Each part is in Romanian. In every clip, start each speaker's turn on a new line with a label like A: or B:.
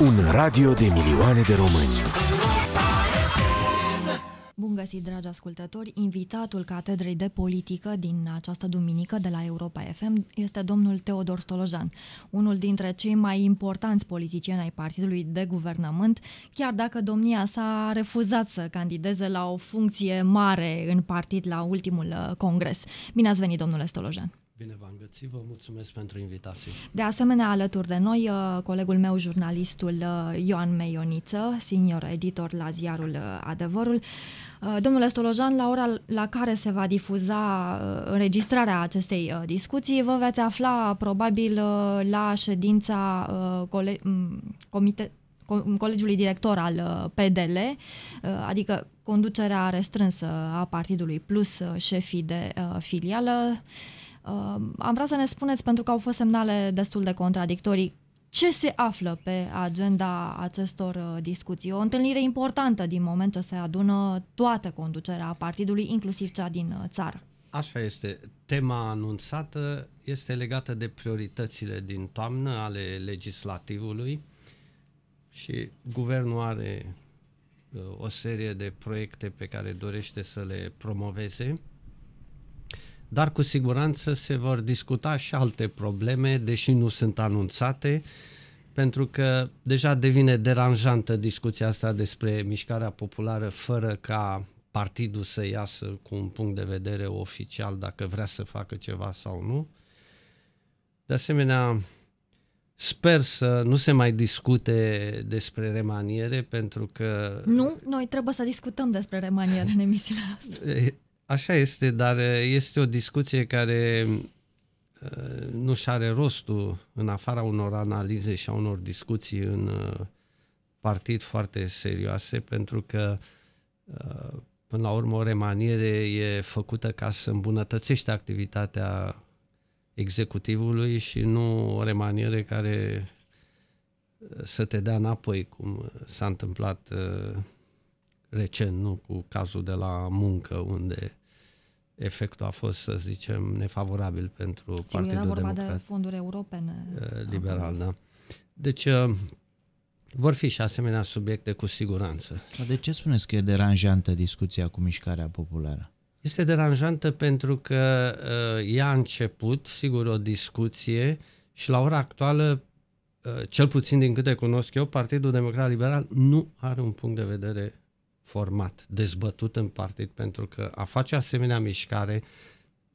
A: Un radio de milioane de români.
B: Bun găsit, dragi ascultători! Invitatul Catedrei de Politică din această duminică de la Europa FM este domnul Teodor Stolojan, unul dintre cei mai importanți politicieni ai Partidului de Guvernământ, chiar dacă domnia s-a refuzat să candideze la o funcție mare în partid la ultimul uh, congres. Bine ați venit, domnule Stolojan!
C: Bine v-am găsit, vă mulțumesc pentru invitație.
B: De asemenea, alături de noi, uh, colegul meu, jurnalistul uh, Ioan Meioniță, senior editor la ziarul uh, Adevărul. Domnule Stolojan, la ora la care se va difuza înregistrarea acestei discuții, vă veți afla probabil la ședința cole- mm, comite- colegiului director al PDL, adică conducerea restrânsă a Partidului Plus, șefii de filială. Am vrea să ne spuneți, pentru că au fost semnale destul de contradictorii, ce se află pe agenda acestor uh, discuții? O întâlnire importantă din moment ce se adună toată conducerea partidului, inclusiv cea din uh, țară.
C: Așa este. Tema anunțată este legată de prioritățile din toamnă ale legislativului și guvernul are uh, o serie de proiecte pe care dorește să le promoveze dar cu siguranță se vor discuta și alte probleme, deși nu sunt anunțate, pentru că deja devine deranjantă discuția asta despre mișcarea populară fără ca partidul să iasă cu un punct de vedere oficial dacă vrea să facă ceva sau nu. De asemenea, Sper să nu se mai discute despre remaniere, pentru că...
B: Nu, noi trebuie să discutăm despre remaniere în emisiunea noastră.
C: Așa este, dar este o discuție care nu și are rostul în afara unor analize și a unor discuții în partid foarte serioase, pentru că până la urmă o remaniere e făcută ca să îmbunătățește activitatea executivului și nu o remaniere care să te dea înapoi, cum s-a întâmplat recent, nu cu cazul de la muncă, unde efectul a fost, să zicem, nefavorabil pentru Sigur, Partidul era vorba Democrat. de
B: fonduri europene. Eh, liberal,
C: da. Deci, eh, vor fi și asemenea subiecte cu siguranță.
A: De ce spuneți că e deranjantă discuția cu mișcarea populară?
C: Este deranjantă pentru că uh, ea a început, sigur, o discuție și la ora actuală, uh, cel puțin din câte cunosc eu, Partidul Democrat Liberal nu are un punct de vedere format, dezbătut în partid, pentru că a face asemenea mișcare,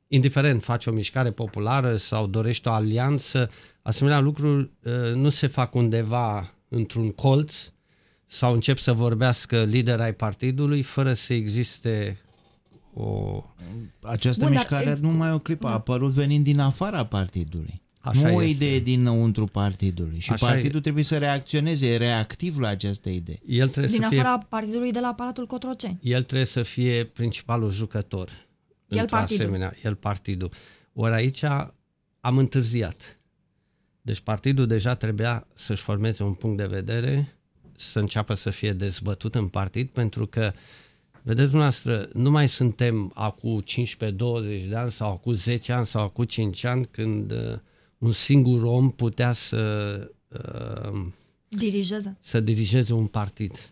C: indiferent face o mișcare populară sau dorește o alianță, asemenea lucruri uh, nu se fac undeva într-un colț sau încep să vorbească lideri ai partidului fără să existe o... Această Bun, mișcare, dar... numai o clipă, a da. apărut venind
A: din afara partidului. Așa nu este. o idee dinăuntru partidului. Și Așa partidul e. trebuie să
C: reacționeze reactiv la această idee. El trebuie Din să fie, afara
B: partidului de la aparatul Cotroceni.
C: El trebuie să fie principalul jucător. El partidul. Asemenea, el partidul. Ori aici am întârziat. Deci partidul deja trebuia să-și formeze un punct de vedere, să înceapă să fie dezbătut în partid, pentru că, vedeți dumneavoastră, nu mai suntem acum 15-20 de ani sau acum 10 ani sau acum 5 ani când uh, un singur om putea să uh,
B: dirigeze.
C: să dirigeze un partid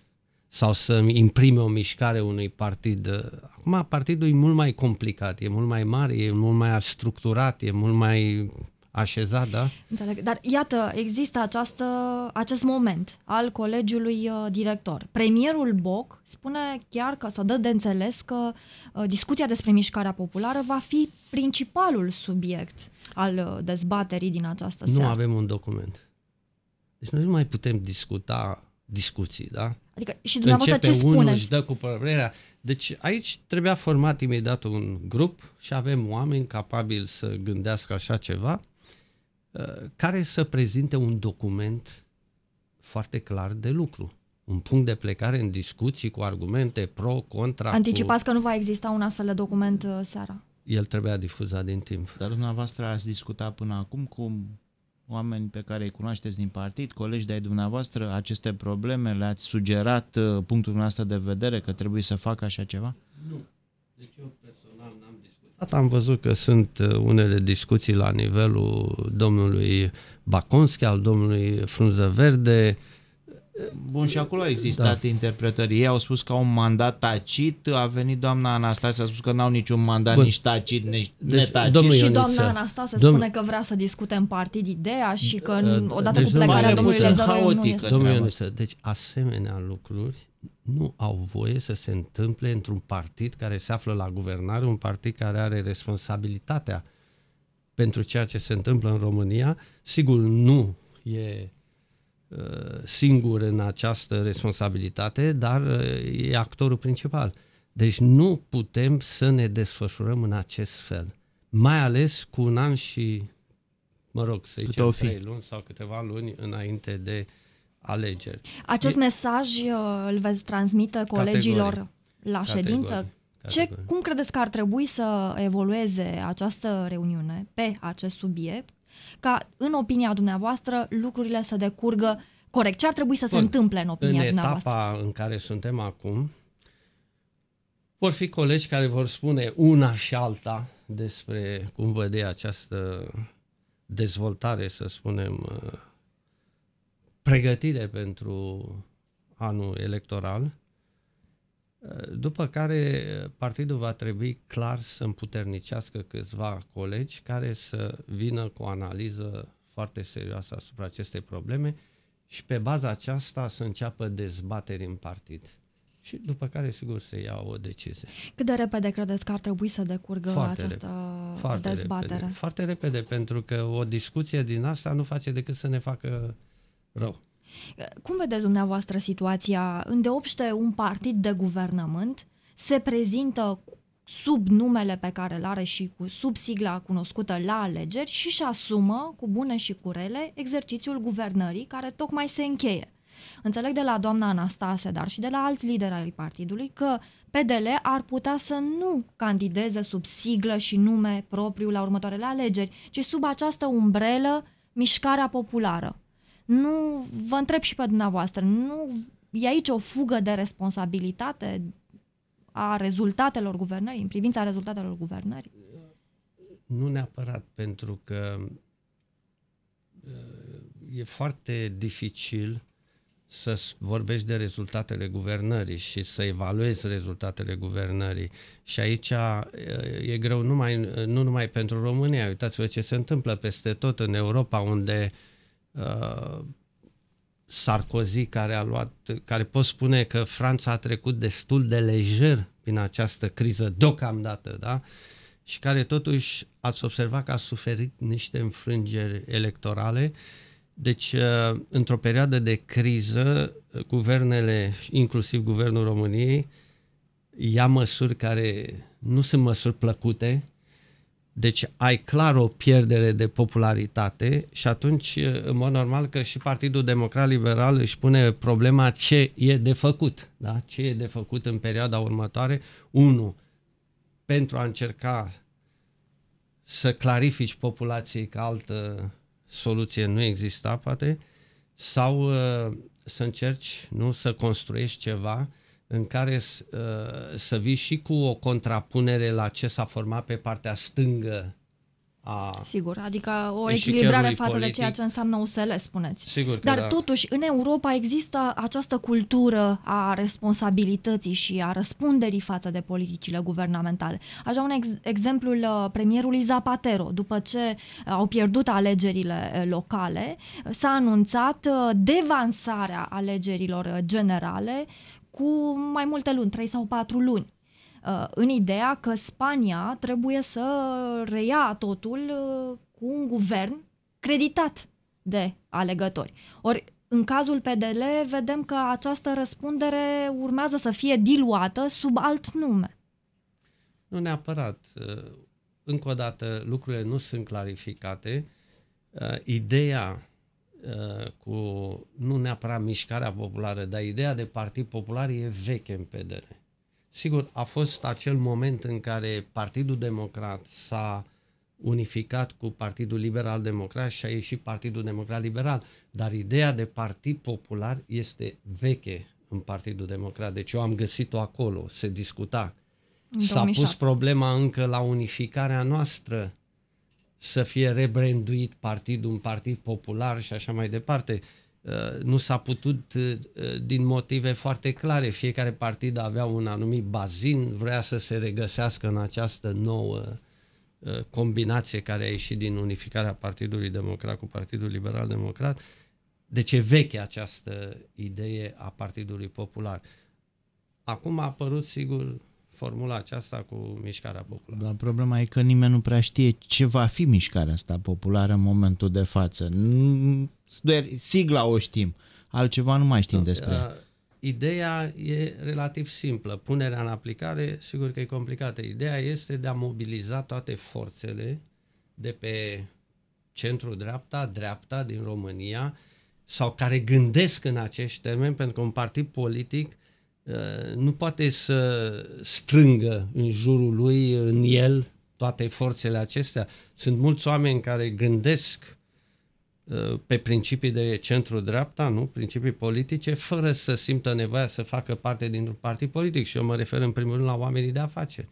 C: sau să imprime o mișcare unui partid. Uh, acum partidul e mult mai complicat, e mult mai mare, e mult mai structurat, e mult mai așezat, da?
B: Înțeleg. Dar iată, există această, acest moment al colegiului uh, director. Premierul Boc spune chiar că, să dă de înțeles că uh, discuția despre mișcarea populară va fi principalul subiect al uh, dezbaterii din această seară. Nu
C: avem un document. Deci noi nu mai putem discuta discuții, da? Adică și dumneavoastră Începe ce spuneți? își dă cu părerea. Deci aici trebuia format imediat un grup și avem oameni capabili să gândească așa ceva Uh, care să prezinte un document foarte clar de lucru. Un punct de plecare în discuții cu argumente pro, contra. Anticipați
B: cu... că nu va exista un astfel de document uh, seara.
C: El trebuia difuzat din timp. Dar dumneavoastră
A: ați discutat până acum cu oameni pe care îi cunoașteți din partid, colegi de-ai dumneavoastră, aceste probleme, le-ați sugerat uh, punctul dumneavoastră de vedere că trebuie să facă așa ceva?
C: Nu. Deci eu dar Am văzut că sunt uh, unele discuții la nivelul domnului Baconski, al domnului Frunză Verde,
A: Bun, și acolo a existat da. interpretări. Ei au spus că au un mandat tacit, a venit doamna Anastasia, a spus că n-au niciun mandat Bun. nici tacit, nici deci, netacit. Domnul Ioniță. și doamna Anastasia
B: Domn... spune că vrea să discute în partid ideea și că uh, odată deci, cu plecarea domnului Lezăru nu este... Domnul
C: deci asemenea lucruri nu au voie să se întâmple într-un partid care se află la guvernare, un partid care are responsabilitatea pentru ceea ce se întâmplă în România. Sigur, nu e uh, singur în această responsabilitate, dar uh, e actorul principal. Deci nu putem să ne desfășurăm în acest fel. Mai ales cu un an și, mă rog, să zicem, trei luni sau câteva luni înainte de uh, alegeri. Acest e...
B: mesaj uh, îl veți transmite colegilor Categorii. la Categorii. ședință? Categorii. Ce, cum credeți că ar trebui să evolueze această reuniune pe acest subiect, ca, în opinia dumneavoastră, lucrurile să decurgă corect? Ce ar trebui să Bun. se întâmple, în opinia în dumneavoastră?
C: În etapa în care suntem acum, vor fi colegi care vor spune una și alta despre cum văd această dezvoltare, să spunem, uh, pregătire pentru anul electoral, după care partidul va trebui clar să împuternicească câțiva colegi care să vină cu o analiză foarte serioasă asupra acestei probleme și pe baza aceasta să înceapă dezbateri în partid. Și după care, sigur, se ia o decizie.
B: Cât de repede credeți că ar trebui să decurgă foarte această repede, foarte dezbatere? Repede, foarte
C: repede, pentru că o discuție din asta nu face decât să ne facă uh, rău.
B: Cum vedeți dumneavoastră situația? Îndeopște un partid de guvernământ se prezintă sub numele pe care îl are și cu sub sigla cunoscută la alegeri și își asumă, cu bune și cu rele, exercițiul guvernării care tocmai se încheie. Înțeleg de la doamna Anastase, dar și de la alți lideri ai partidului, că PDL ar putea să nu candideze sub siglă și nume propriu la următoarele alegeri, ci sub această umbrelă mișcarea populară. Nu vă întreb și pe dumneavoastră, nu e aici o fugă de responsabilitate a rezultatelor guvernării, în privința rezultatelor guvernării?
C: Nu neapărat, pentru că uh, e foarte dificil să vorbești de rezultatele guvernării și să evaluezi rezultatele guvernării. Și aici uh, e greu numai, uh, nu numai pentru România. Uitați-vă ce se întâmplă peste tot în Europa, unde uh, uh, Sarkozy care a luat, care pot spune că Franța a trecut destul de lejer prin această criză deocamdată, da? Și care totuși ați observat că a suferit niște înfrângeri electorale. Deci, uh, într-o perioadă de criză, uh, guvernele, inclusiv guvernul României, ia măsuri care nu sunt măsuri plăcute, deci ai clar o pierdere de popularitate și atunci, în mod normal, că și Partidul Democrat Liberal își pune problema ce e de făcut. Da? Ce e de făcut în perioada următoare? Unu, pentru a încerca să clarifici populației că altă soluție nu exista, poate, sau să încerci nu să construiești ceva în care uh, să vii și cu o contrapunere la ce s-a format pe partea stângă a
B: Sigur, adică o echilibrare față politic. de ceea ce înseamnă USL, spuneți. Sigur că Dar da. totuși, în Europa există această cultură a responsabilității și a răspunderii față de politicile guvernamentale. Așa un ex- exemplul uh, premierului Zapatero, după ce uh, au pierdut alegerile locale, s-a anunțat devansarea alegerilor generale cu mai multe luni, 3 sau 4 luni uh, în ideea că Spania trebuie să reia totul uh, cu un guvern creditat de alegători. Ori, în cazul PDL, vedem că această răspundere urmează să fie diluată sub alt nume.
C: Nu neapărat. Uh, încă o dată, lucrurile nu sunt clarificate. Ideea Uh, cu nu neapărat mișcarea populară, dar ideea de Partid Popular e veche în PDR. Sigur, a fost acel moment în care Partidul Democrat s-a unificat cu Partidul Liberal Democrat și a ieșit Partidul Democrat Liberal, dar ideea de Partid Popular este veche în Partidul Democrat, deci eu am găsit-o acolo, se discuta. S-a pus problema încă la unificarea noastră să fie rebranduit partidul un partid popular și așa mai departe. Uh, nu s-a putut uh, uh, din motive foarte clare. Fiecare partid avea un anumit bazin, vrea să se regăsească în această nouă combinație care a ieșit din unificarea Partidului Democrat cu Partidul Liberal Democrat. de ce veche această idee a Partidului Popular. Acum a apărut, sigur, formula aceasta cu mișcarea populară.
A: Dar problema e că nimeni nu prea știe ce va fi mișcarea asta populară în momentul de față.
C: Doar sigla o știm,
A: altceva nu mai știm da, despre. ea. Uh,
C: ideea e relativ simplă. Punerea în aplicare, sigur că e complicată. Ideea este de a mobiliza toate forțele de pe centru-dreapta, dreapta din România, sau care gândesc în acești termeni, pentru că un partid politic uh, Uh, nu poate să strângă în jurul lui, în el, toate forțele acestea. Sunt mulți oameni care gândesc uh, pe principii de centru-dreapta, nu? principii politice, fără să simtă nevoia să facă parte dintr-un partid politic. Și eu mă refer în primul rând la oamenii de afaceri.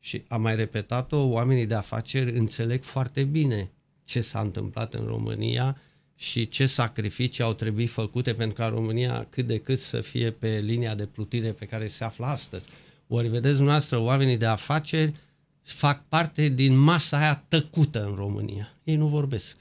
C: Și am mai repetat-o, oamenii de afaceri înțeleg foarte bine ce s-a întâmplat în România, și ce sacrificii au trebuit făcute pentru ca România cât de cât să fie pe linia de plutire pe care se află astăzi. Ori vedeți dumneavoastră, oamenii de afaceri fac parte din masa aia tăcută în România. Ei nu vorbesc.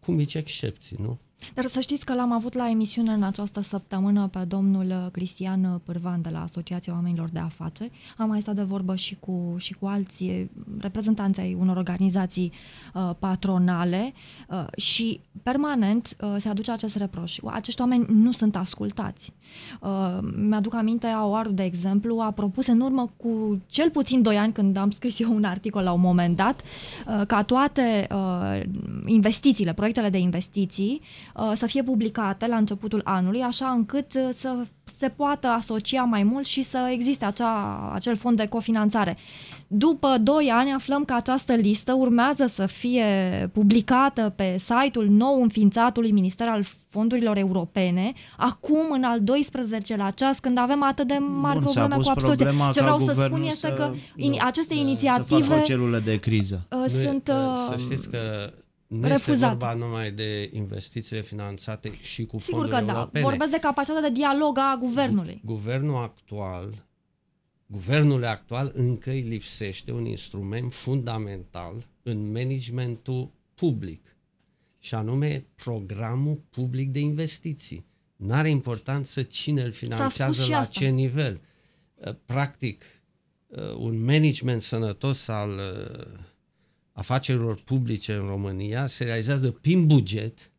C: Cu mici excepții, nu?
B: Dar să știți că l-am avut la emisiune în această săptămână pe domnul uh, Cristian uh, Pârvan de la Asociația Oamenilor de Afaceri. Am mai stat de vorbă și cu, și cu alții uh, reprezentanți ai unor organizații uh, patronale uh, și permanent uh, se aduce acest reproș. Acești oameni nu sunt ascultați. Uh, mi-aduc aminte, Aoaru, de exemplu, a propus în urmă cu cel puțin doi ani, când am scris eu un articol la un moment dat, uh, ca toate uh, investițiile, proiectele de investiții, Uh, să fie publicate la începutul anului, așa încât uh, să se poată asocia mai mult și să existe acea, acel fond de cofinanțare. După 2 ani aflăm că această listă urmează să fie publicată pe site-ul nou înființatului Minister al Fondurilor Europene, acum în al 12-lea ceas, când avem atât de mari Bun, probleme cu absorție. Ce vreau să spun este să, că in, aceste inițiative de, de
A: criză. Uh, sunt...
C: să știți că nu refuzat. este vorba numai de investițiile finanțate și cu Sigur fonduri că da. europene. da. Vorbesc de
B: capacitatea de dialog a guvernului.
C: Guvernul actual, guvernul actual încă îi lipsește un instrument fundamental în managementul public, și anume programul public de investiții. N-are importanță cine îl finanțează la asta. ce nivel. Practic, un management sănătos al afacerilor publice în România se realizează prin buget,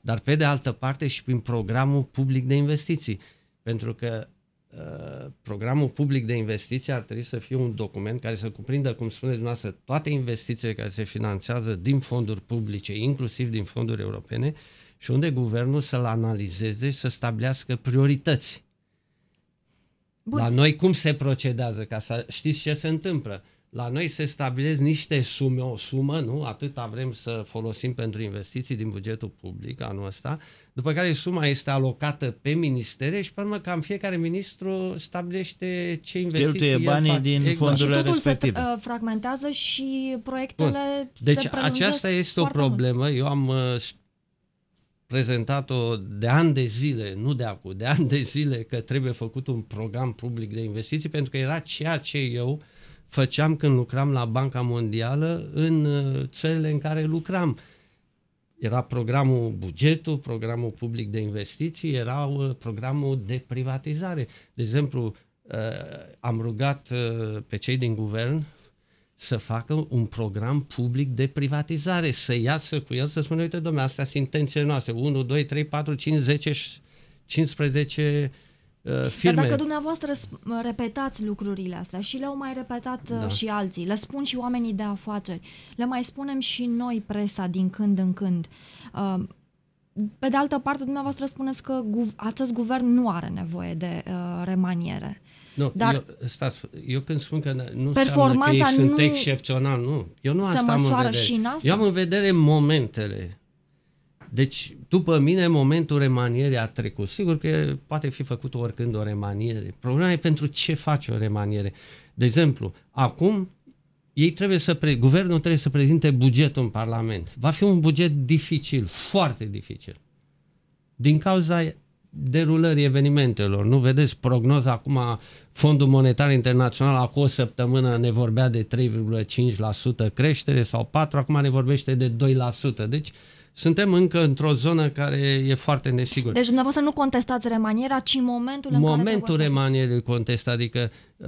C: dar pe de altă parte și prin programul public de investiții. Pentru că uh, programul public de investiții ar trebui să fie un document care să cuprindă, cum spuneți dumneavoastră, toate investițiile care se finanțează din fonduri publice, inclusiv din fonduri europene, și unde guvernul să-l analizeze și să stabilească priorități. Bun. La noi cum se procedează, ca să știți ce se întâmplă la noi se stabilesc niște sume, o sumă, nu? Atâta vrem să folosim pentru investiții din bugetul public anul ăsta, după care suma este alocată pe ministere și, pe urmă, cam fiecare ministru stabilește ce investiții Cheltuie banii face. din exact. fondurile și totul respective. se
B: uh, fragmentează și proiectele Bun. Deci se aceasta este o
C: problemă. Mult. Eu am uh, prezentat-o de ani de zile, nu de acum, de ani de zile, că trebuie făcut un program public de investiții, pentru că era ceea ce eu uh, făceam când lucram la Banca Mondială în uh, țările în care lucram. Era programul bugetul, programul public de investiții, era uh, programul de privatizare. De exemplu, uh, am rugat pe cei din guvern să facă un program public de privatizare, să iasă cu el, să spună, uite, domnule, astea sunt noastre, 1, 2, 3, 4, 5, 10, 15 firme. Dar dacă
B: dumneavoastră repetați lucrurile astea și le-au mai repetat uh, da. și alții, le spun și oamenii de afaceri, le mai spunem și noi presa din când în când. Uh, pe de altă parte, dumneavoastră spuneți că acest guvern nu are nevoie de uh, remaniere. Nu, Dar eu,
C: stați, eu când spun că nu performanța că ei sunt nu excepțional, nu. Eu nu asta am în vedere. Și în asta. Eu am în vedere momentele deci, după mine, momentul remanierii a trecut. Sigur că poate fi făcut oricând o remaniere. Problema e pentru ce faci o remaniere. De exemplu, acum ei trebuie să pre... guvernul trebuie să prezinte bugetul în Parlament. Va fi un buget dificil, foarte dificil. Din cauza derulării evenimentelor. Nu vedeți prognoza acum Fondul Monetar Internațional acum o săptămână ne vorbea de 3,5% creștere sau 4, acum ne vorbește de 2%. Deci suntem încă într-o zonă care e foarte nesigură. Deci
B: dumneavoastră nu contestați remaniera, ci momentul în momentul care... Momentul
C: remanierei contest, adică uh,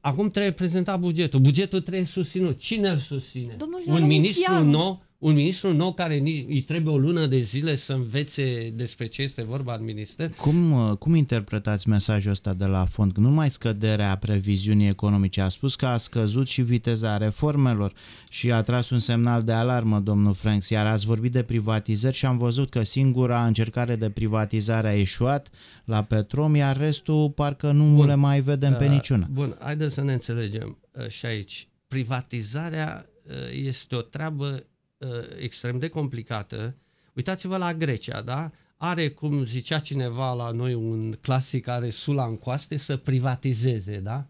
C: acum trebuie prezentat bugetul. Bugetul trebuie susținut. Cine îl susține? Domnul Un ministru nou un ministru nou care îi trebuie o lună de zile să învețe despre ce este vorba în minister.
A: Cum, uh, cum interpretați mesajul ăsta de la fond? Nu mai scăderea previziunii economice. A spus că a scăzut și viteza reformelor și a tras un semnal de alarmă, domnul Franks, iar ați vorbit de privatizări și am văzut că singura încercare de privatizare a ieșuat la Petrom, iar restul parcă nu bun, le mai vedem uh, pe niciuna.
C: Bun, haideți să ne înțelegem uh, și aici. Privatizarea uh, este o treabă Uh, extrem de complicată. Uitați-vă la Grecia, da? Are, cum zicea cineva la noi, un clasic, are sula în coaste să privatizeze, da?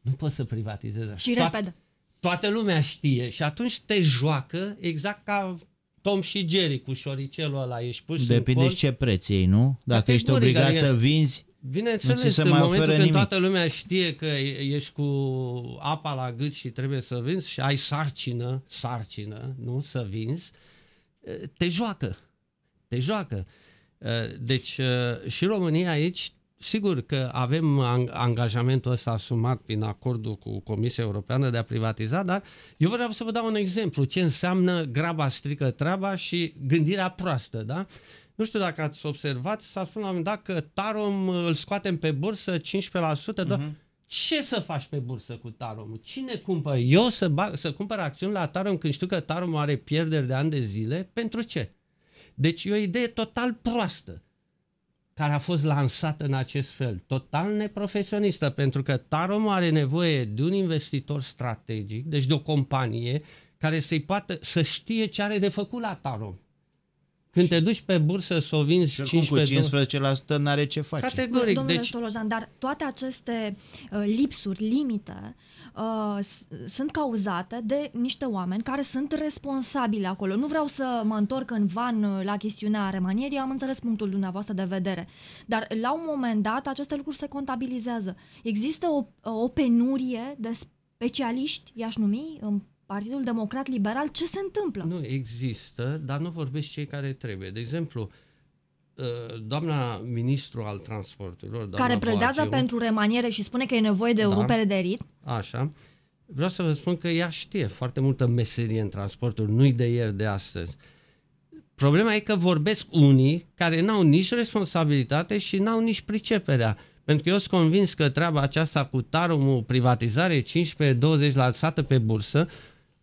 C: Nu poți să privatizeze. Și Toat- repede. Toată lumea știe și atunci te joacă exact ca Tom și Jerry cu șoricelul ăla, ești pus Depinde în col. ce
A: preț ei, nu? Dacă Categoric, ești obligat să vinzi Bineînțeles, în se mai în momentul când nimic. toată
C: lumea știe că ești cu apa la gât și trebuie să vinzi și ai sarcină, sarcină, nu, să vinzi, te joacă, te joacă. Deci și România aici, sigur că avem angajamentul ăsta asumat prin acordul cu Comisia Europeană de a privatiza, dar eu vreau să vă dau un exemplu, ce înseamnă graba strică treaba și gândirea proastă, da? Nu știu dacă ați observat, s-a spus la un moment dat că Tarom uh, îl scoatem pe bursă 15%. Uh-huh. Mhm. Ce să faci pe bursă cu tarom? Cine cumpără? Eu să, bag, să cumpăr acțiuni la Tarom când știu că Tarom are pierderi de ani de zile? Pentru ce? Deci e o idee total proastă care a fost lansată în acest fel, total neprofesionistă, pentru că Tarom are nevoie de un investitor strategic, deci de o companie care să-i poată să știe ce are de făcut la Tarom. Când te duci pe bursă să o vinzi 15... cu 15% n-are ce face. Categoric. Domnule deci...
B: Stolozan, dar toate aceste uh, lipsuri, limite, uh, sunt cauzate de niște oameni care sunt responsabili acolo. Nu vreau să mă întorc în van uh, la chestiunea remanierii, am înțeles punctul dumneavoastră de vedere. Dar la un moment dat aceste lucruri se contabilizează. Există o, o penurie de specialiști, i-aș numi, în Partidul Democrat Liberal, ce se întâmplă? Nu
C: există, dar nu vorbesc cei care trebuie. De exemplu, uh, doamna ministru al transporturilor, care predează Boaciu, pentru
B: remaniere și spune că e nevoie de da, rupere de rit.
C: Așa. Vreau să vă spun că ea știe foarte multă meserie în transporturi, nu-i de ieri, de astăzi. Problema e că vorbesc unii care n-au nici responsabilitate și n-au nici priceperea. Pentru că eu sunt convins că treaba aceasta cu tarumul, privatizare 15-20% pe bursă,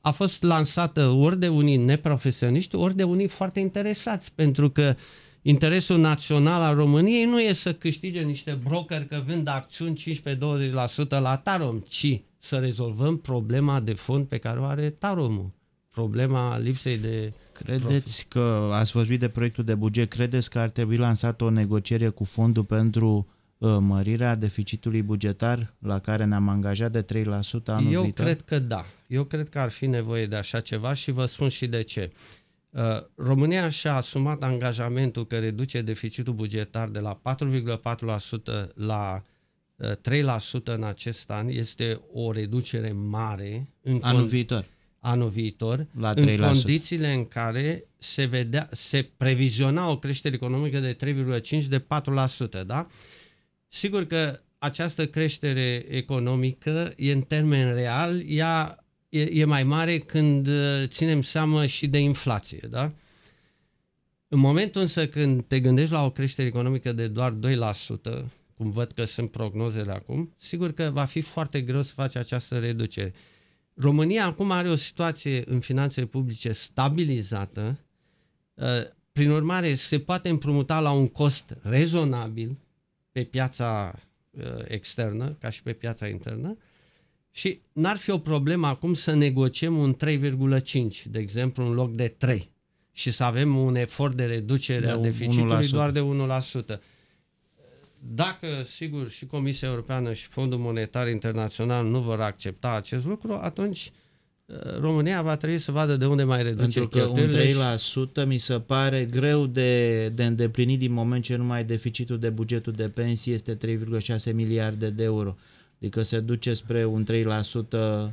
C: a fost lansată ori de unii neprofesioniști, ori de unii foarte interesați, pentru că interesul național al României nu e să câștige niște brokeri că vând acțiuni 15-20% la Tarom, ci să rezolvăm problema de fond pe care o are Taromul problema lipsei de Credeți
A: profi. că ați vorbit de proiectul de buget, credeți că ar trebui lansată o negociere cu fondul pentru Uh, mărirea deficitului bugetar la care ne-am angajat de 3% anul Eu viitor? cred
C: că da. Eu cred că ar fi nevoie de așa ceva și vă spun și de ce. Uh, România și-a asumat angajamentul că reduce deficitul bugetar de la 4,4% la 3% uh, în acest an. Este o reducere mare. În anul cont- viitor. Anul viitor, la 3%. în condițiile în care se, vedea, se previziona o creștere economică de 3,5% de 4%, da? Uh, Sigur că această creștere economică, e în termen real, ea e, e mai mare când uh, ținem seama și de inflație, da? În momentul însă când te gândești la o creștere economică de doar 2%, cum văd că sunt prognozele acum, sigur că va fi foarte greu să faci această reducere. România acum are o situație în finanțe publice stabilizată, uh, prin urmare se poate împrumuta la un cost rezonabil, pe piața uh, externă ca și pe piața internă și n-ar fi o problemă acum să negociem un 3,5, de exemplu, în loc de 3 și să avem un efort de reducere de a deficitului 1%. doar de 1%. Dacă, sigur, și Comisia Europeană și Fondul Monetar Internațional nu vor accepta acest lucru, atunci uh, România va trebui să vadă de unde mai
A: reduce Pentru că un 3% și... mi se pare greu de, de îndeplinit din moment ce numai deficitul de bugetul de pensii este 3,6 miliarde de euro. Adică se duce spre un 3%, 2%,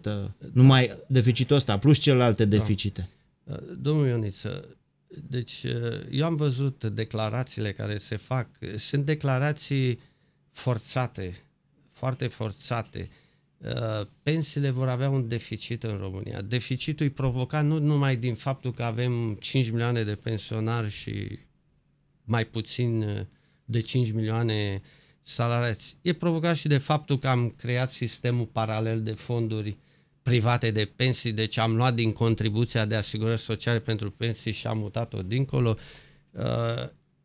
A: da. numai deficitul ăsta, plus celelalte da. deficite.
C: Uh, domnul Ioniță, deci uh, eu am văzut declarațiile care se fac. Sunt declarații forțate, foarte forțate Uh, pensiile vor avea un deficit în România. Deficitul e provocat nu numai din faptul că avem 5 milioane de pensionari și mai puțin uh, de 5 milioane salariați. E provocat și de faptul că am creat sistemul paralel de fonduri private de pensii, deci am luat din contribuția de asigurări sociale pentru pensii și am mutat-o dincolo. Uh,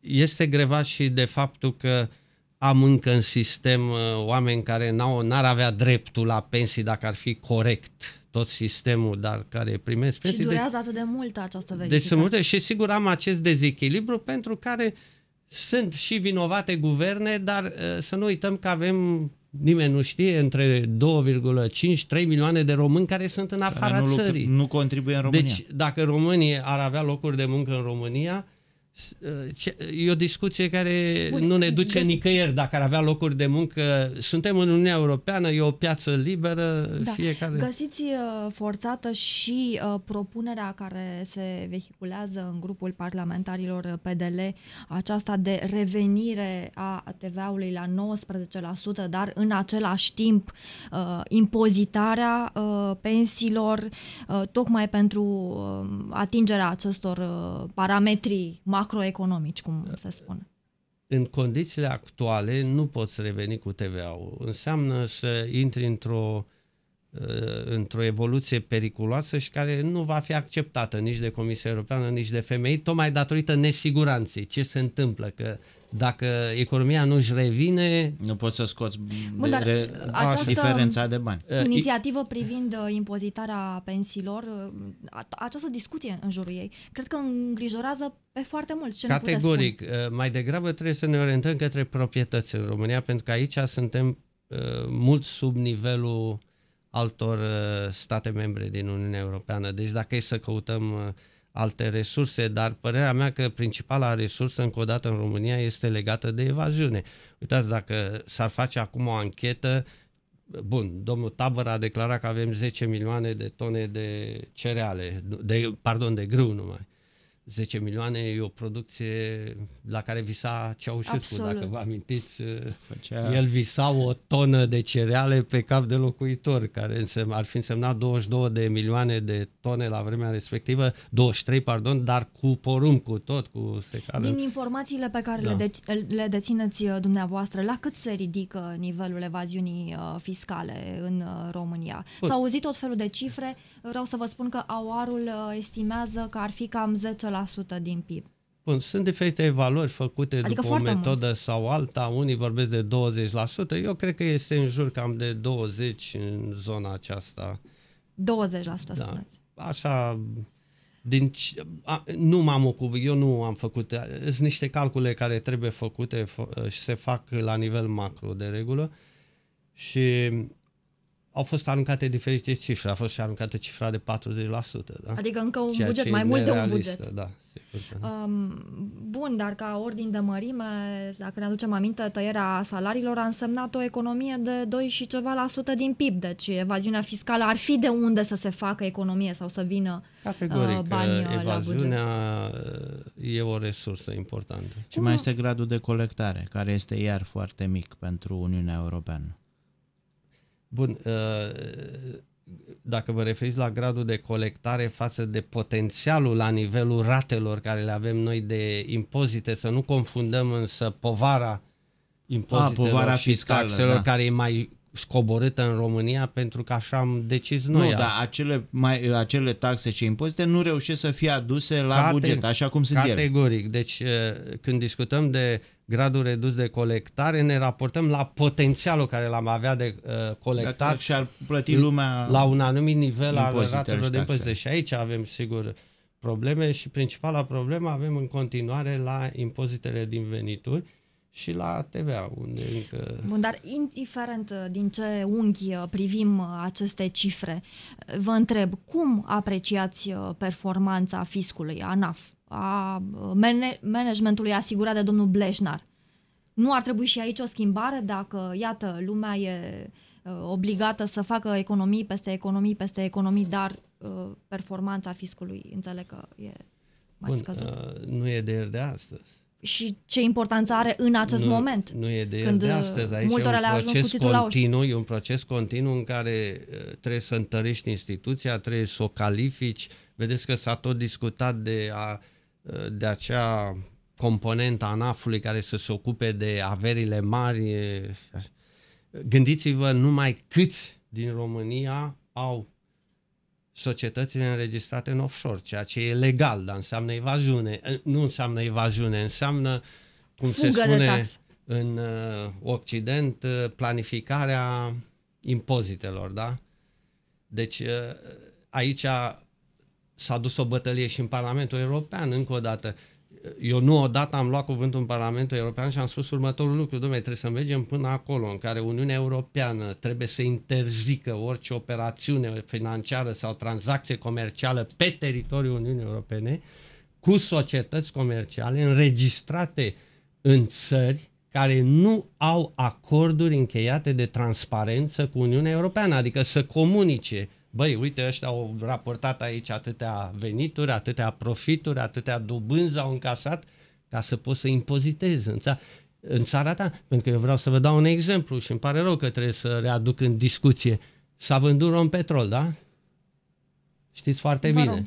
C: este grevat și de faptul că uh, am încă în sistem uh, oameni care n-au, n-ar avea dreptul la pensii dacă ar fi corect tot sistemul, dar care primesc pensii. Și deci durează
B: deci, atât de mult această deci verificare. Deci sunt multe
C: și sigur am acest dezechilibru pentru care sunt și vinovate guverne, dar uh, să nu uităm că avem nimeni nu știe, între 2,5-3 milioane de români care sunt în afara care nu, țării. Nu contribuie în deci, România. Deci, dacă România ar avea locuri de muncă în România, Uh, e o discuție care Bun, nu ne duce găs- nicăieri dacă ar avea locuri de muncă. Suntem în Uniunea Europeană, e o piață liberă, da. fiecare...
B: Găsiți uh, forțată și uh, propunerea care se vehiculează în grupul parlamentarilor PDL, aceasta de revenire a TVA-ului la 19%, dar în același timp impozitarea pensiilor, tocmai pentru atingerea acestor parametri macro macroeconomici, cum se spune.
C: În condițiile actuale nu poți reveni cu TVA-ul. Înseamnă să intri într-o uh, într-o evoluție periculoasă și care nu va fi acceptată nici de Comisia Europeană, nici de femei, tocmai datorită nesiguranței. Ce se întâmplă? Că dacă economia nu își revine... Nu poți să scoți Bun, dar re... această diferența de bani. Uh,
B: inițiativă privind uh, impozitarea pensiilor, uh, această discuție în jurul ei, cred că îngrijorează pe foarte mult. Ce Categoric,
C: mai degrabă trebuie să ne orientăm către proprietăți în România, pentru că aici suntem mult sub nivelul altor state membre din Uniunea Europeană. Deci dacă e să căutăm alte resurse, dar părerea mea că principala resursă încă o dată în România este legată de evaziune. Uitați, dacă s-ar face acum o anchetă, bun, domnul Tabăr a declarat că avem 10 milioane de tone de cereale, de, pardon, de grâu numai. 10 milioane e o producție la care visa Ceaușescu, dacă vă amintiți. Uh, Făcea... El visa o tonă de cereale pe cap de locuitor, care ar fi însemnat 22 de milioane de tone la vremea respectivă, 23, pardon, dar cu porumb, cu tot, cu secală. Din
B: informațiile pe care da. le, de- le dețineți uh, dumneavoastră, la cât se ridică nivelul evaziunii uh, fiscale în România? S-au auzit tot felul de cifre. Vreau să vă spun că AOAR-ul estimează că ar fi cam 10% 10% din PIB.
C: Bun, sunt diferite evaluări făcute adică după o metodă mult. sau alta, unii vorbesc de 20%, eu cred că este în jur cam de 20% în zona aceasta.
B: 20% da. spuneți.
C: Așa, din, a, nu m-am ocupat, eu nu am făcut, sunt niște calcule care trebuie făcute și se fac la nivel macro de regulă și au fost aruncate diferite cifre. A fost și aruncată cifra de 40%. Da? Adică încă un Ceea buget, mai mult de un buget. Da, sigur. Da. Um,
B: bun, dar ca ordin de mărime, dacă ne aducem aminte, tăierea salariilor a însemnat o economie de 2 și ceva la sută din PIB. Deci evaziunea fiscală ar fi de unde să se facă economie sau să vină Categoric, uh, bani evaziunea
C: la buget. e o resursă importantă.
A: Și mai mm. este gradul de colectare, care este iar foarte mic pentru Uniunea Europeană.
C: Bun, uh, dacă vă referiți la gradul de colectare față de potențialul la nivelul ratelor care le avem noi de impozite, să nu confundăm însă povara ah, impozitelor A, povara și fiscală, taxelor da. care e mai scoborâtă în România pentru că așa am decis noi. Nu, dar acele, mai, acele taxe și impozite nu reușesc să fie aduse la Cate- buget, așa cum sunt Categoric. Ele. Deci eh, când discutăm de gradul redus de colectare, ne raportăm la potențialul care l-am avea de uh, colectat. și ar plăti lumea la un anumit nivel al ratelor de impozite. Și aici avem, sigur, probleme și principala problemă avem în continuare la impozitele din venituri și la TVA, unde încă... Bun,
B: dar indiferent din ce unghi privim aceste cifre, vă întreb, cum apreciați performanța fiscului ANAF, a managementului asigurat de domnul Bleșnar? Nu ar trebui și aici o schimbare dacă, iată, lumea e uh, obligată să facă economii peste economii peste economii, dar uh, performanța fiscului, înțeleg că e mai Bun, scăzută.
C: Uh, nu e de ieri de astăzi
B: și ce importanță are în acest nu, moment. Nu e de, când de uh, astăzi, aici e un proces continuu,
C: e un proces continuu în care uh, trebuie să întărești instituția, trebuie să o califici. Vedeți că s-a tot discutat de, a, uh, de acea componentă a NAF-ului care să se ocupe de averile mari. Gândiți-vă numai câți din România au societățile înregistrate în offshore, ceea ce e legal, dar înseamnă evaziune. Nu înseamnă evaziune, înseamnă, cum Fugă se spune în uh, Occident, uh, planificarea impozitelor, da? Deci uh, aici s-a dus o bătălie și în Parlamentul European, încă o dată eu nu odată am luat cuvântul în Parlamentul European și am spus următorul lucru, domnule, trebuie să mergem până acolo în care Uniunea Europeană trebuie să interzică orice operațiune financiară sau tranzacție comercială pe teritoriul Uniunii Europene cu societăți comerciale înregistrate în țări care nu au acorduri încheiate de transparență cu Uniunea Europeană, adică să comunice băi, uite, ăștia au raportat aici atâtea venituri, atâtea profituri, atâtea dobânzi au încasat ca să poți să impozitezi în, țara, în țara ta. Pentru că eu vreau să vă dau un exemplu și îmi pare rău că trebuie să readuc în discuție. S-a vândut petrol, da? Știți foarte Vă bine. Rău.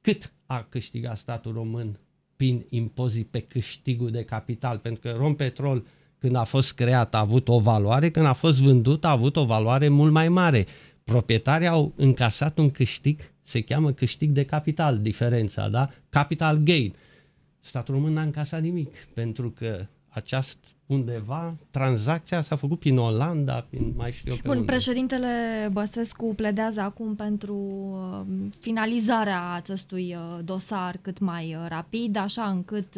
C: Cât a câștigat statul român prin impozit pe câștigul de capital? Pentru că Rompetrol, când a fost creat, a avut o valoare, când a fost vândut, a avut o valoare mult mai mare proprietarii au încasat un câștig, se cheamă câștig de capital, diferența, da? Capital gain. Statul român n-a încasat nimic, pentru că acest undeva, tranzacția s-a făcut prin Olanda, prin mai știu eu pe Bun, unde.
B: președintele Băsescu pledează acum pentru uh, finalizarea acestui uh, dosar cât mai uh, rapid, așa încât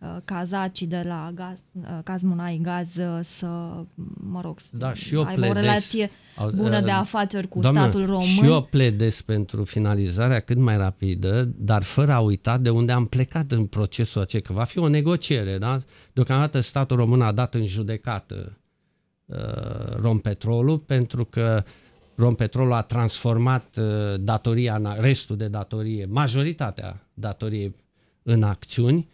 B: Uh, cazacii de la gaz, uh, gaz Munai uh, Gaz să, mă rog, da, și eu aibă pledez, o relație bună de afaceri cu doamne, statul român. Și eu
C: pledez pentru finalizarea cât mai rapidă, dar fără a uita de unde am plecat în procesul acesta, că va fi o negociere, da? Deocamdată statul român a dat în judecată uh, Rompetrolul pentru că Rompetrolul a transformat uh, datoria, restul de datorie, majoritatea datoriei în acțiuni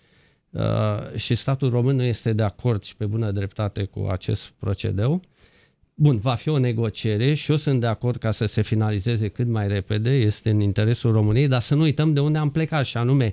C: Uh, și statul român nu este de acord și pe bună dreptate cu acest procedeu. Bun, va fi o negociere și eu sunt de acord ca să se finalizeze cât mai repede, este în interesul României, dar să nu uităm de unde am plecat și anume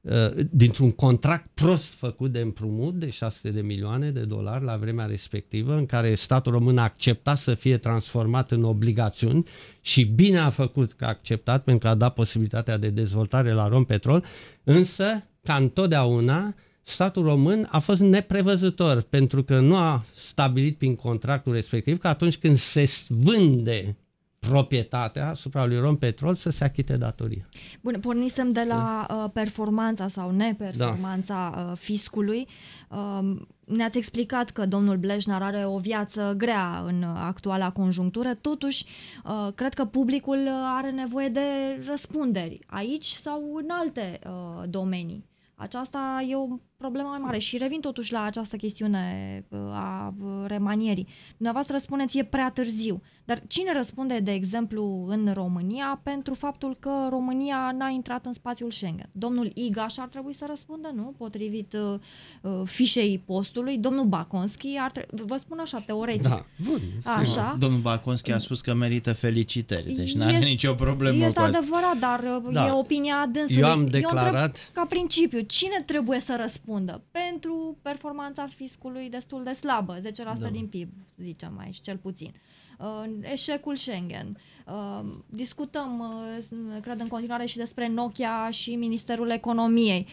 C: uh, dintr-un contract prost făcut de împrumut de 600 de milioane de dolari la vremea respectivă, în care statul român a acceptat să fie transformat în obligațiuni și bine a făcut că a acceptat pentru că a dat posibilitatea de dezvoltare la Rompetrol, însă ca întotdeauna, statul român a fost neprevăzător, pentru că nu a stabilit prin contractul respectiv că atunci când se vânde proprietatea asupra lui Rompetrol să se achite datoria.
B: Bun, pornisem de la da. uh, performanța sau neperformanța da. uh, fiscului. Uh, ne-ați explicat că domnul Bleșnar are o viață grea în uh, actuala conjunctură, totuși uh, cred că publicul uh, are nevoie de răspunderi aici sau în alte uh, domenii. Aceasta e o problema mai mare. Și revin totuși la această chestiune uh, a uh, remanierii. Dumneavoastră spuneți e prea târziu, dar cine răspunde, de exemplu, în România pentru faptul că România n-a intrat în spațiul Schengen? Domnul Igaș ar trebui să răspundă, nu? Potrivit uh, uh fișei postului, domnul Baconski ar trebui, vă spun așa, teoretic. Da, bun, așa.
A: Domnul Baconski a mm. spus că merită felicitări, deci nu are nicio problemă Este cu adevărat,
B: asta. dar da. e opinia dânsului. Eu am declarat... Eu întreb, ca principiu, cine trebuie să răspundă? răspundă pentru performanța fiscului destul de slabă, 10% da. din PIB, zicem aici, cel puțin. Uh, eșecul Schengen. Uh, discutăm, uh, cred, în continuare și despre Nokia și Ministerul Economiei.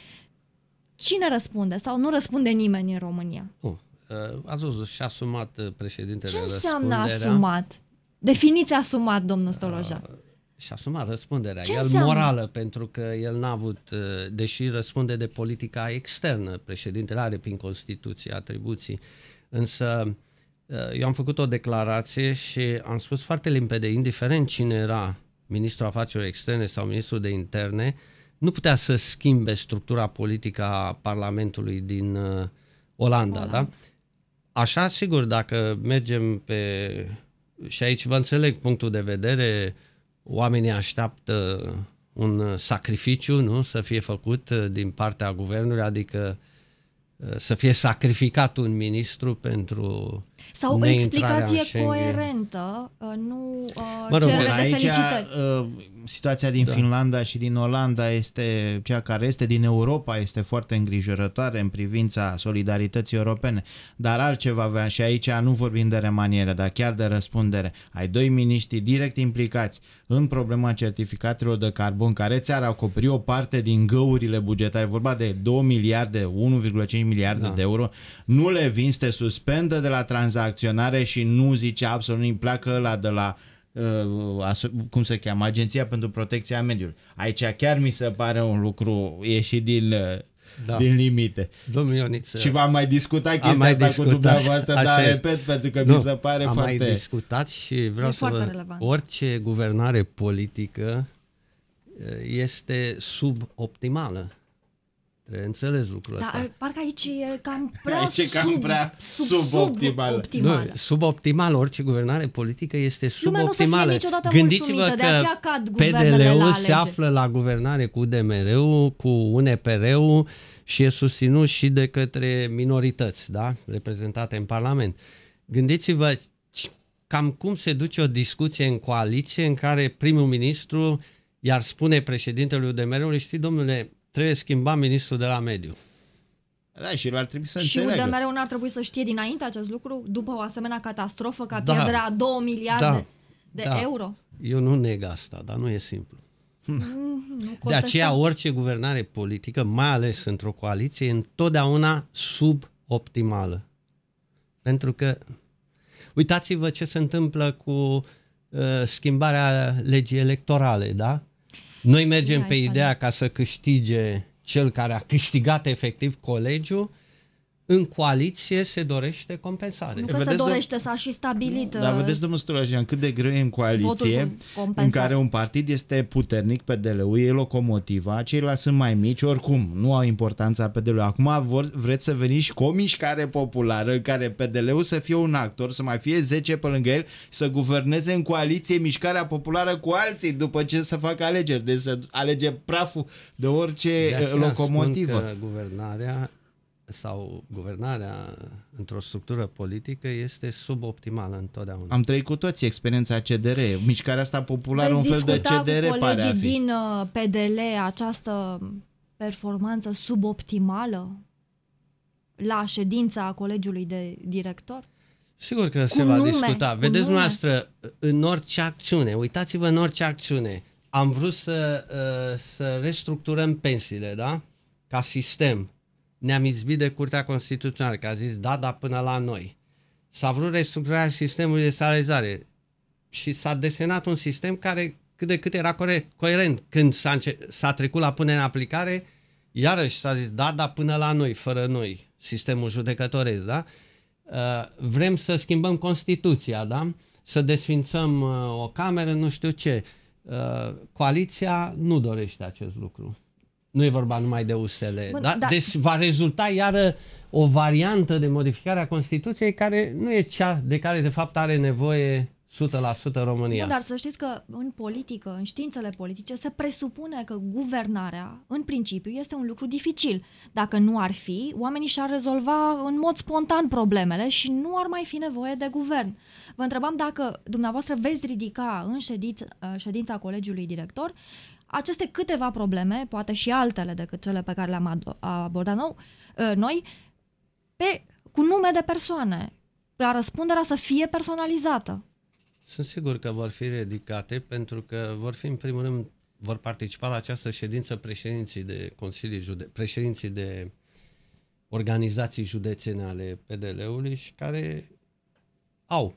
B: Cine răspunde sau nu răspunde nimeni în România?
C: Uh, ați văzut, și-a asumat uh, președintele Ce înseamnă asumat?
B: Definiția asumat, domnul Stolojan. Uh,
C: și asuma răspunderea. Ce el înseamnă? morală, pentru că el n-a avut, uh, deși răspunde de politica externă, președintele are prin Constituție atribuții, însă uh, eu am făcut o declarație și am spus foarte limpede, indiferent cine era ministrul afacerilor externe sau ministrul de interne, nu putea să schimbe structura politică a Parlamentului din uh, Olanda, Olanda. da? Așa, sigur, dacă mergem pe... Și aici vă înțeleg punctul de vedere uh, Oamenii așteaptă un sacrificiu nu? să fie făcut uh, din partea guvernului, adică uh, să fie sacrificat un ministru pentru sau o explicație
B: coerentă, uh, nu uh, mă rog, cerere de aici, felicitări
C: situația din da.
A: Finlanda și din Olanda este cea care este, din Europa este foarte îngrijorătoare în privința solidarității europene. Dar altceva avea și aici nu vorbim de remaniere, dar chiar de răspundere. Ai doi miniștri direct implicați în problema certificatelor de carbon, care ți-ar acoperi o parte din găurile bugetare, vorba de 2 miliarde, 1,5 miliarde da. de euro, nu le vinste te suspendă de la tranzacționare și nu zice absolut nimic, pleacă la de la Uh, cum se cheamă, Agenția pentru Protecția Mediului. Aici chiar mi se pare un lucru ieșit din uh, da. din limite.
C: Domnul Ioniță, și v-am mai discutat chestia mai asta discutat, cu dumneavoastră, dar este. repet, pentru că nu, mi se pare am foarte... Am mai discutat și vreau e să vă... Orice guvernare politică uh, este suboptimală. Trebuie înțeles lucrul Dar,
B: Parcă aici e cam prea, aici e cam sub, prea
A: sub, suboptimală.
B: Suboptimală.
C: Nu, suboptimală. Orice guvernare politică este suboptimală. Gândiți-vă că PDL-ul se află la guvernare cu udmr ul cu UNPR-ul și e susținut și de către minorități, da? reprezentate în Parlament. Gândiți-vă cam cum se duce o discuție în coaliție în care primul ministru iar spune președintelui UDMR-ului, știi, domnule, trebuie schimbat ministrul de la mediu. Da, și el ar trebui să și înțeleagă. Și
B: UDMR ar trebui să știe dinainte acest lucru, după o asemenea catastrofă ca da, pierderea 2 miliarde da,
C: de da. euro? Eu nu neg asta, dar nu e simplu. Mm, de aceea orice guvernare politică, mai ales într-o coaliție, e întotdeauna suboptimală. Pentru că uitați-vă ce se întâmplă cu uh, schimbarea legii electorale, da? Noi mergem pe ideea ca să câștige cel care a câștigat efectiv colegiul în coaliție se dorește compensare. Nu că vedeți, se dorește,
B: s-a și stabilit. Dar uh, vedeți,
A: domnul Sturlajian, cât de greu e în coaliție în care un partid este puternic, PDL-ul e locomotiva, ceilalți sunt mai mici, oricum nu au importanța PDL-ului. Acum vor, vreți să veniți și cu o mișcare populară în care PDL-ul să fie un actor, să mai fie 10 pe lângă el, să guverneze în coaliție mișcarea populară cu alții după ce să facă alegeri, deci să alege praful de orice
C: de uh, locomotivă. Spun că guvernarea sau guvernarea într-o structură politică este suboptimală întotdeauna.
A: Am trăit cu toții experiența CDR, mișcarea asta populară, Veți un fel de CDR cu colegii din
B: uh, PDL această performanță suboptimală la ședința colegiului de director?
C: Sigur că cu se nume, va discuta. Vedeți noastră, uh, în orice acțiune, uitați-vă în orice acțiune, am vrut să, uh, să restructurăm pensiile, da? Ca sistem ne-am izbit de Curtea Constituțională, că a zis da, da, până la noi. S-a vrut restructurarea sistemului de salarizare și s-a desenat un sistem care cât de cât era corect, coerent. Când s-a, înce- s-a trecut la punere în aplicare, iarăși s-a zis da, da, până la noi, fără noi, sistemul judecătoresc, da? Uh, vrem să schimbăm Constituția, da? Să desfințăm uh, o cameră, nu știu ce. Uh, coaliția nu dorește acest lucru. Nu e vorba numai de USL. Bun, da? Da. Deci va rezulta iară o variantă de modificare a Constituției care nu e cea de care de fapt are nevoie 100% România. Nu, dar
B: să știți că în politică, în științele politice, se presupune că guvernarea, în principiu, este un lucru dificil. Dacă nu ar fi, oamenii și-ar rezolva în mod spontan problemele și nu ar mai fi nevoie de guvern. Vă întrebam dacă dumneavoastră veți ridica în ședința, ședința colegiului director aceste câteva probleme, poate și altele decât cele pe care le-am abordat nou, ă, noi, pe, cu nume de persoane, ca răspunderea să fie personalizată.
C: Sunt sigur că vor fi ridicate pentru că vor fi în primul rând vor participa la această ședință președinții de consilii jude- președinții de organizații județene ale PDL-ului și care au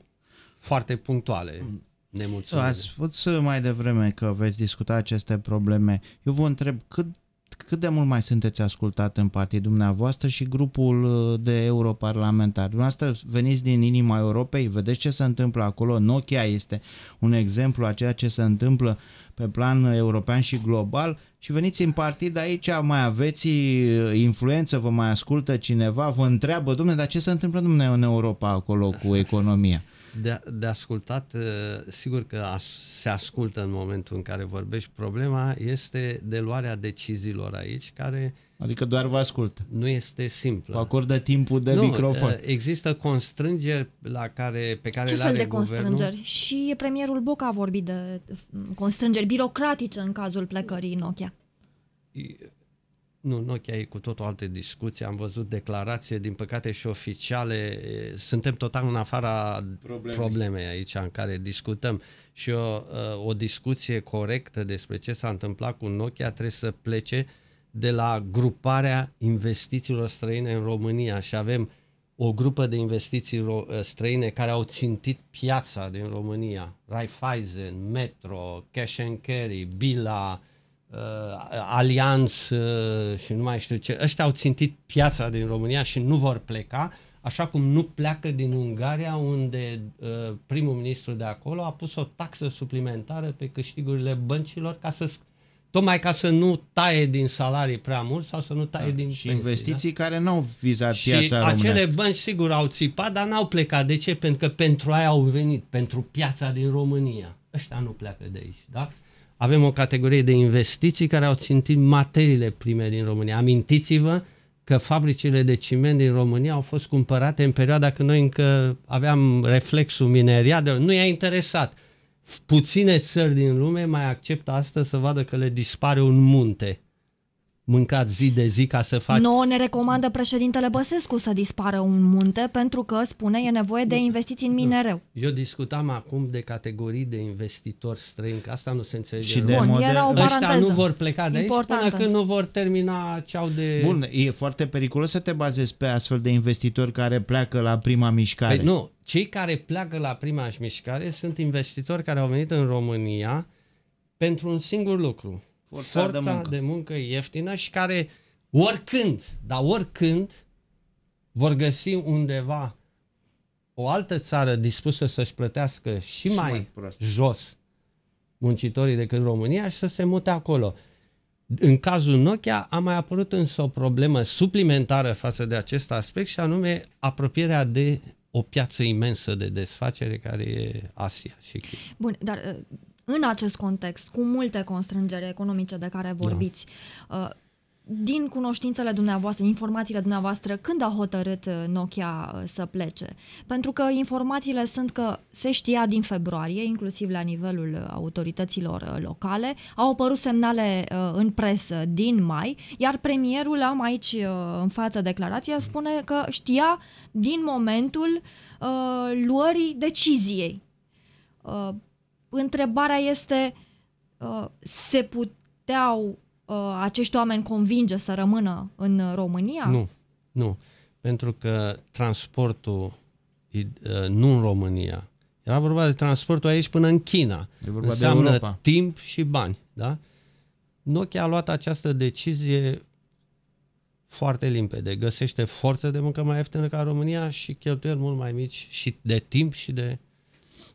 C: foarte punctuale. Mm Nemulțumire. Ați
A: spus mai devreme că veți discuta aceste probleme. Eu vă întreb cât, cât de mult mai sunteți ascultat în partid dumneavoastră și grupul uh, de europarlamentari. Dumneavoastră veniți din inima Europei, vedeți ce se întâmplă acolo. Nokia este un exemplu a ceea ce se întâmplă pe plan uh, european și global și veniți în partid aici, mai aveți uh, influență, vă mai ascultă cineva, vă întreabă, domnule, dar ce se întâmplă, dumneavoastră în Europa acolo cu economia?
C: de, de ascultat, uh, sigur că as, se ascultă în momentul în care vorbești. Problema este de luarea deciziilor aici, care... Adică doar vă ascult. Nu este simplă. Vă acordă timpul de nu, uh, microfon. Există constrângeri la care, pe care Ce le fel de guvernul? constrângeri?
B: Și premierul Boca a vorbit de mm, constrângeri birocratice în cazul plecării Nokia. E
C: nu, Nokia e cu o alte discuții. Am văzut declarații, din păcate și oficiale. Suntem total în afara problemei probleme aici în care discutăm. Și o, uh, o discuție corectă despre ce s-a întâmplat cu Nokia trebuie să plece de la gruparea investițiilor străine în România și avem o grupă de investiții ro- uh, străine care au țintit piața din România, Raiffeisen, Metro, Cash and Carry, Bila, uh, Alianț uh, și nu mai știu ce, ăștia au țintit piața din România și nu vor pleca, așa cum nu pleacă din Ungaria, unde uh, primul ministru de acolo a pus o taxă suplimentară pe câștigurile băncilor ca să tocmai ca să nu taie din salarii prea mult sau să nu taie da, din și pensii, da? investiții da? care nu au vizat și piața Și acele bănci sigur au țipat, dar n-au plecat. De ce? Pentru că pentru aia au venit, pentru piața din România. Ăștia nu pleacă de aici, da? avem o categorie de investiții care au țintit materiile prime din România. Amintiți-vă că fabricile de ciment din România au fost cumpărate în perioada când noi încă aveam reflexul mineriat, de... nu i-a interesat. Puține țări din lume mai acceptă astăzi să vadă că le dispare un munte mâncat zi de zi ca să faci... Nu
B: ne recomandă președintele Băsescu să dispară un munte pentru că, spune, e nevoie de investiții în minereu.
C: Eu discutam acum de categorii de investitori străini, că asta nu se înțelege. Și de Bun, era o Ăștia nu vor pleca de aici până când nu vor termina ce au de... Bun, e foarte periculos să te bazezi
A: pe astfel de investitori care pleacă la prima mișcare. Păi nu,
C: cei care pleacă la prima mișcare sunt investitori care au venit în România pentru un singur lucru, forța, forța de, muncă. de muncă ieftină și care oricând, dar oricând vor găsi undeva o altă țară dispusă să-și plătească și, și mai, mai jos muncitorii decât România și să se mute acolo. În cazul Nokia a mai apărut însă o problemă suplimentară față de acest aspect și anume apropierea de o piață imensă de desfacere care e Asia și China.
B: Bun, dar uh, în acest context, cu multe constrângeri economice de care vorbiți, da. Uh, din cunoștințele dumneavoastră, informațiile dumneavoastră, când a hotărât uh, Nokia uh, să plece? Pentru că informațiile sunt că se știa din februarie, inclusiv la nivelul autorităților locale, au apărut semnale în presă din mai, iar premierul am aici în față declarația, spune că știa din momentul luării deciziei întrebarea este, uh, se puteau uh, acești oameni convinge să rămână în România? Nu,
C: nu. Pentru că transportul uh, nu în România. Era vorba de transportul aici până în China. Înseamnă timp și bani. Da? Nokia a luat această decizie foarte limpede. Găsește forță de muncă mai ieftină ca România și cheltuieli mult mai mici și de timp și de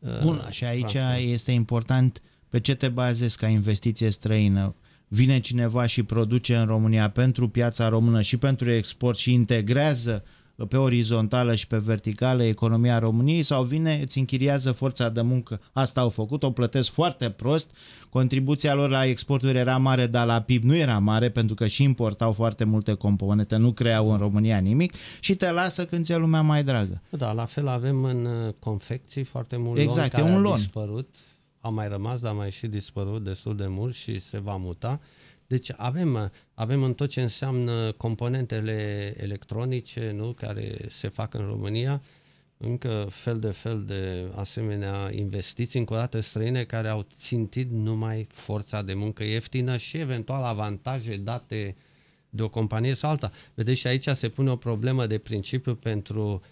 A: Uh, Bun, și aici transfer. este important pe ce te bazezi ca investiție străină. Vine cineva și produce în România pentru piața română și pentru export și integrează uh, pe orizontală și pe verticală economia României sau vine, îți închiriază forța de muncă. Asta au făcut, o plătesc foarte prost. Contribuția lor la exporturi era mare, dar la PIB nu era mare pentru că și importau foarte multe componente, nu creau în România nimic
C: și te lasă când ți lumea mai dragă. Da, la fel avem în uh, confecții foarte mult exact, lon care e un a lon. dispărut. A mai rămas, dar mai și dispărut destul de mult și se va muta. Deci avem, avem în tot ce înseamnă componentele electronice nu, care se fac în România, încă fel de fel de asemenea investiții, încă o dată străine, care au țintit numai forța de muncă ieftină și eventual avantaje date de o companie sau alta. Vedeți, și aici se pune o problemă de principiu pentru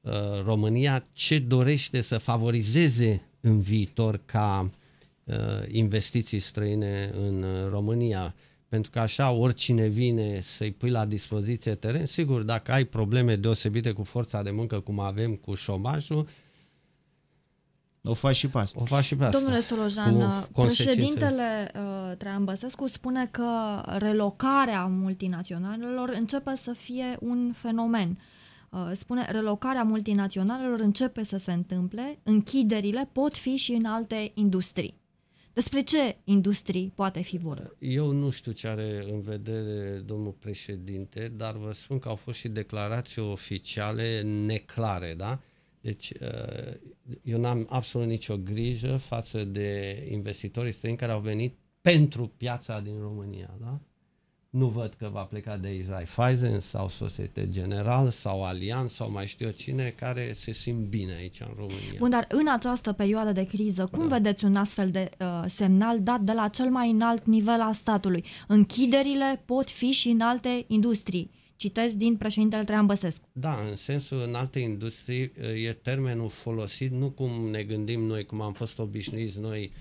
C: uh, România, ce dorește să favorizeze în viitor ca uh, Uh, investiții străine în uh, România. Pentru că așa oricine vine să-i pui la dispoziție teren, sigur, dacă ai probleme deosebite cu forța de muncă, cum avem cu șomajul, o faci și pe asta. O faci și pe asta. Domnule Stolojan, uh, președintele
B: uh, Traian Băsescu spune că relocarea multinaționalelor începe să fie un fenomen. Uh, spune, relocarea multinaționalelor începe să se întâmple, închiderile pot fi și în alte industrii. Despre ce industrii poate fi vorba?
C: Eu nu știu ce are în vedere domnul președinte, dar vă spun că au fost și declarații oficiale neclare, da? Deci uh, eu n-am absolut nicio grijă față de investitorii străini care au venit pentru piața din România, da? nu văd că va pleca de aici Pfizer sau Societe General sau Allianz sau mai știu eu cine care se simt bine aici în România. Bun,
B: dar în această perioadă de criză, cum da. vedeți un astfel de uh, semnal dat de la cel mai înalt nivel al statului? Închiderile pot fi și în alte industrii. Citez din președintele Traian Băsescu.
C: Da, în sensul în alte industrii uh, e termenul folosit nu cum ne gândim noi, cum am fost obișnuiți noi.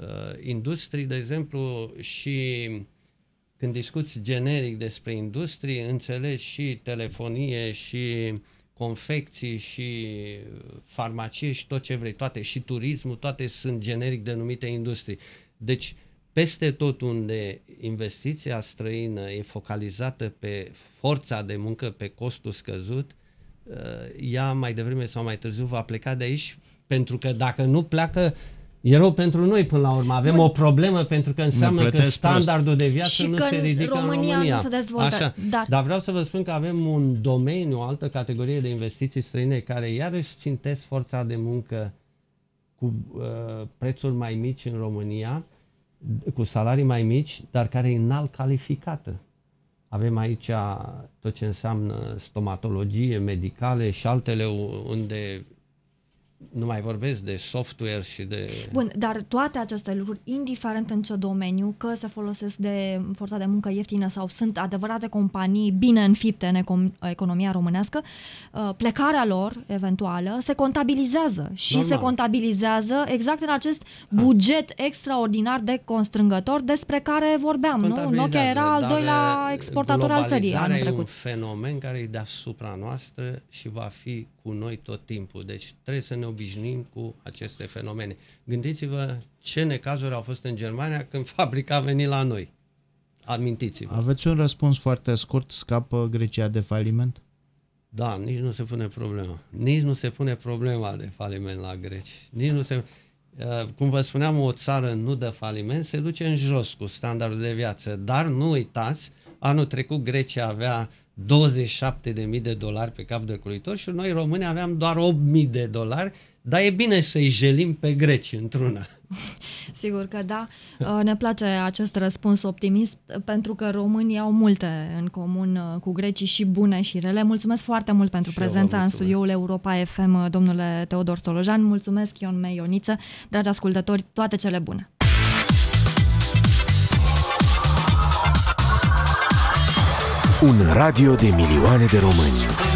C: Uh, industrii, de exemplu, și când discuți generic despre industrie, înțelegi și telefonie și confecții și uh, farmacie și tot ce vrei, toate și turismul, toate sunt generic denumite industrie. Deci, peste tot unde investiția străină e focalizată pe forța de muncă, pe costul scăzut, uh, ea mai devreme sau mai târziu va pleca de aici, pentru că dacă nu pleacă, E rău pentru noi până la urmă. Avem Bun. o problemă pentru că înseamnă că standardul prost. de viață și nu că se ridică România în România. Nu se dezvoltă. Așa. Dar... Dar vreau să vă spun că avem un domeniu, o altă categorie de investiții străine care iarăși țintesc forța de muncă cu uh, prețuri mai mici în România, cu salarii mai mici, dar care e înalt calificată. Avem aici tot ce înseamnă stomatologie, medicale și altele unde nu mai vorbesc de software și de...
B: Bun, dar toate aceste lucruri, indiferent în ce domeniu, că se folosesc de forța de muncă ieftină sau sunt adevărate companii bine înfipte în economia românească, uh, plecarea lor, eventuală, se contabilizează și Normal. se contabilizează exact în acest buget ha. extraordinar de constrângător despre care vorbeam, nu? Nokia era al doilea uh, exportator al țării anul trecut. e un
C: fenomen care e deasupra noastră și va fi cu noi tot timpul. Deci trebuie să ne obișnuim cu aceste fenomene. Gândiți-vă ce necazuri au fost în Germania când fabrica a venit la noi. Amintiți-vă.
A: Aveți un răspuns foarte scurt, scapă Grecia de faliment?
C: Da, nici nu se pune problema. Nici nu se pune problema de faliment la greci. Nici nu se... Uh, cum vă spuneam, o țară nu dă faliment, se duce în jos cu standardul de viață. Dar nu uitați, anul trecut Grecia avea 27.000 de dolari pe cap de culitor și noi români aveam doar 8.000 de dolari, dar e bine să-i jelim pe greci într-una.
B: Sigur că da. Uh, ne place acest răspuns optimist uh, pentru că românii au multe în comun uh, cu grecii și bune și rele. Mulțumesc foarte mult pentru și prezența în studioul Europa FM, domnule Teodor Stolojan. Mulțumesc Ion Meioniță. Dragi ascultători, toate cele bune!
A: Un radio de milioane de români.